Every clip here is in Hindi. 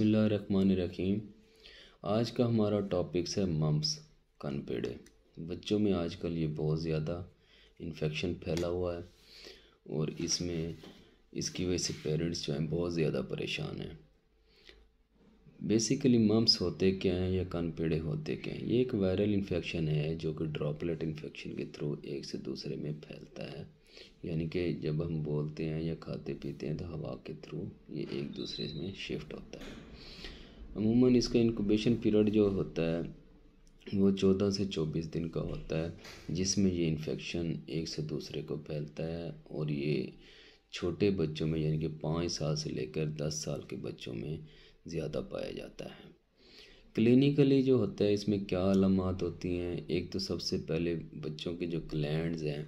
बसमीम आज का हमारा टॉपिक्स है मम्स कन पेड़े बच्चों में आजकल ये बहुत ज़्यादा इन्फेक्शन फैला हुआ है और इसमें इसकी वजह से पेरेंट्स जो हैं बहुत ज़्यादा परेशान हैं बेसिकली मम्स होते क्या हैं या कान पेड़े होते क्या हैं ये एक वायरल इन्फेक्शन है जो कि ड्रॉपलेट इन्फेक्शन के थ्रू एक से दूसरे में फैलता है यानी कि जब हम बोलते हैं या खाते पीते हैं तो हवा के थ्रू ये एक दूसरे में शिफ्ट होता है अमूमन इसका इनकोबेशन पीरियड जो होता है वो चौदह से चौबीस दिन का होता है जिसमें ये इन्फेक्शन एक से दूसरे को फैलता है और ये छोटे बच्चों में यानी कि पाँच साल से लेकर दस साल के बच्चों में ज़्यादा पाया जाता है क्लिनिकली जो होता है इसमें क्या अलामत होती हैं एक तो सबसे पहले बच्चों के जो ग्लैंड हैं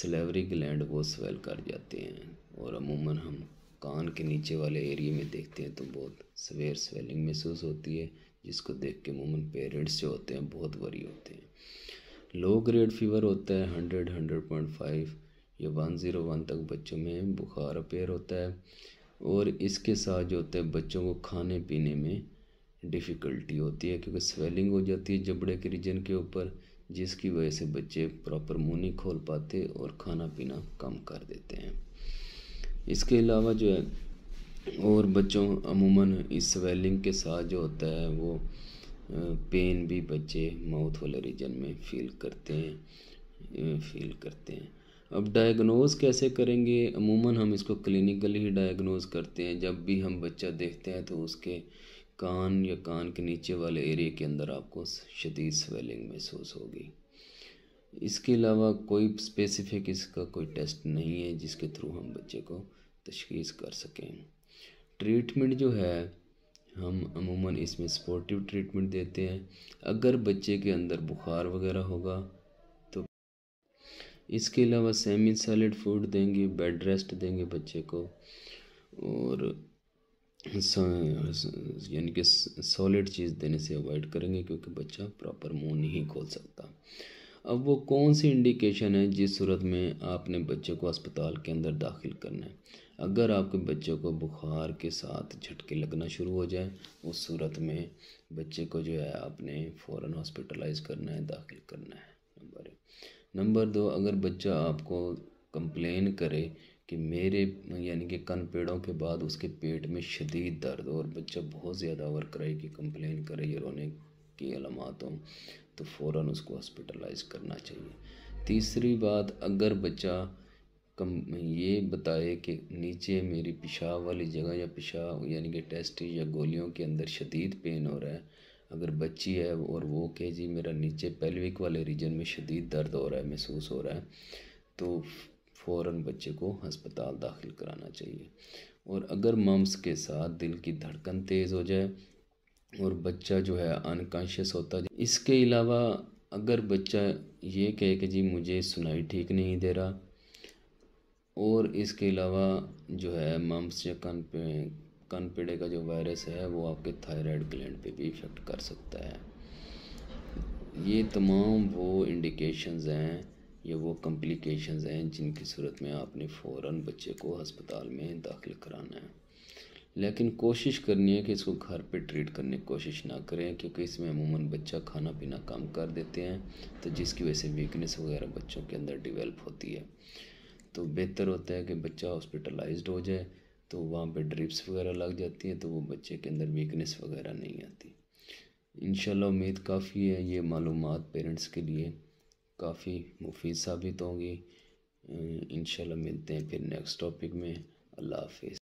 सलेवरी ग्लैंड वो स्वेल कर जाते हैं और अमूमन हम कान के नीचे वाले एरिए में देखते हैं तो बहुत सवेर स्वेलिंग महसूस होती है जिसको देख के अमूमन पेरेंट्स जो होते हैं बहुत वरी होते हैं लो ग्रेड फीवर होता है हंड्रेड हंड्रेड पॉइंट फाइव या वन ज़ीरो वन तक बच्चों में बुखार अपेयर होता है और इसके साथ जो होता है बच्चों को खाने पीने में डिफ़िकल्टी होती है क्योंकि स्वेलिंग हो जाती है जबड़े के रीजन के ऊपर जिसकी वजह से बच्चे प्रॉपर मुँह नहीं खोल पाते और खाना पीना कम कर देते हैं इसके अलावा जो है और बच्चों अमूमन इस स्वेलिंग के साथ जो होता है वो पेन भी बच्चे माउथ वाले रीजन में फील करते हैं फील करते हैं अब डायग्नोज़ कैसे करेंगे अमूमन हम इसको क्लिनिकली ही डायग्नोज़ करते हैं जब भी हम बच्चा देखते हैं तो उसके कान या कान के नीचे वाले एरिया के अंदर आपको शदीद स्वेलिंग महसूस होगी इसके अलावा कोई स्पेसिफिक इसका कोई टेस्ट नहीं है जिसके थ्रू हम बच्चे को तशखीस कर सकें ट्रीटमेंट जो है हम अमूमन इसमें सपोर्टिव ट्रीटमेंट देते हैं अगर बच्चे के अंदर बुखार वगैरह होगा इसके अलावा सेमी सॉलिड फूड देंगे बेड रेस्ट देंगे बच्चे को और यानी कि सॉलिड चीज़ देने से अवॉइड करेंगे क्योंकि बच्चा प्रॉपर मुंह नहीं खोल सकता अब वो कौन सी इंडिकेशन है जिस सूरत में आपने बच्चे को अस्पताल के अंदर दाखिल करना है अगर आपके बच्चे को बुखार के साथ झटके लगना शुरू हो जाए उस सूरत में बच्चे को जो है आपने फ़ौर हॉस्पिटलाइज करना है दाखिल करना है नंबर दो अगर बच्चा आपको कंप्लेन करे कि मेरे यानी कि कन पेड़ों के बाद उसके पेट में शदीद दर्द और बच्चा बहुत ज़्यादा ओवर कराई की कंप्लेन करे ये रोने की अलामत तो फ़ौर उसको हॉस्पिटलाइज करना चाहिए तीसरी बात अगर बच्चा कम ये बताए कि नीचे मेरी पेशाब वाली जगह या पेशाब यानी कि टेस्ट या गोलियों के अंदर शदीद पेन हो रहा है अगर बच्ची है और वो कहे जी मेरा नीचे पेल्विक वाले रीजन में शदीद दर्द हो रहा है महसूस हो रहा है तो फ़ौर बच्चे को हस्पताल दाखिल कराना चाहिए और अगर मम्स के साथ दिल की धड़कन तेज़ हो जाए और बच्चा जो है अनकॉन्शियस होता है इसके अलावा अगर बच्चा ये कहे कि जी मुझे सुनाई ठीक नहीं दे रहा और इसके अलावा जो है मम्स या कान पे पेड़े का जो वायरस है वो आपके थायराइड ग्लैंड पे भी इफ़ेक्ट कर सकता है ये तमाम वो इंडिकेशंस हैं ये वो कम्प्लिकेशंस हैं जिनकी सूरत में आपने फ़ौर बच्चे को अस्पताल में दाखिल कराना है लेकिन कोशिश करनी है कि इसको घर पे ट्रीट करने की कोशिश ना करें क्योंकि इसमें अमूमन बच्चा खाना पीना कम कर देते हैं तो जिसकी वजह से वीकनेस वगैरह बच्चों के अंदर डिवेल्प होती है तो बेहतर होता है कि बच्चा हॉस्पिटलाइज्ड हो जाए तो वहाँ पे ड्रिप्स वगैरह लग जाती हैं तो वो बच्चे के अंदर वीकनेस वगैरह नहीं आती इन उम्मीद काफ़ी है ये मालूम पेरेंट्स के लिए काफ़ी मुफीद साबित होंगी इन मिलते हैं फिर नेक्स्ट टॉपिक में अल्लाह हाफि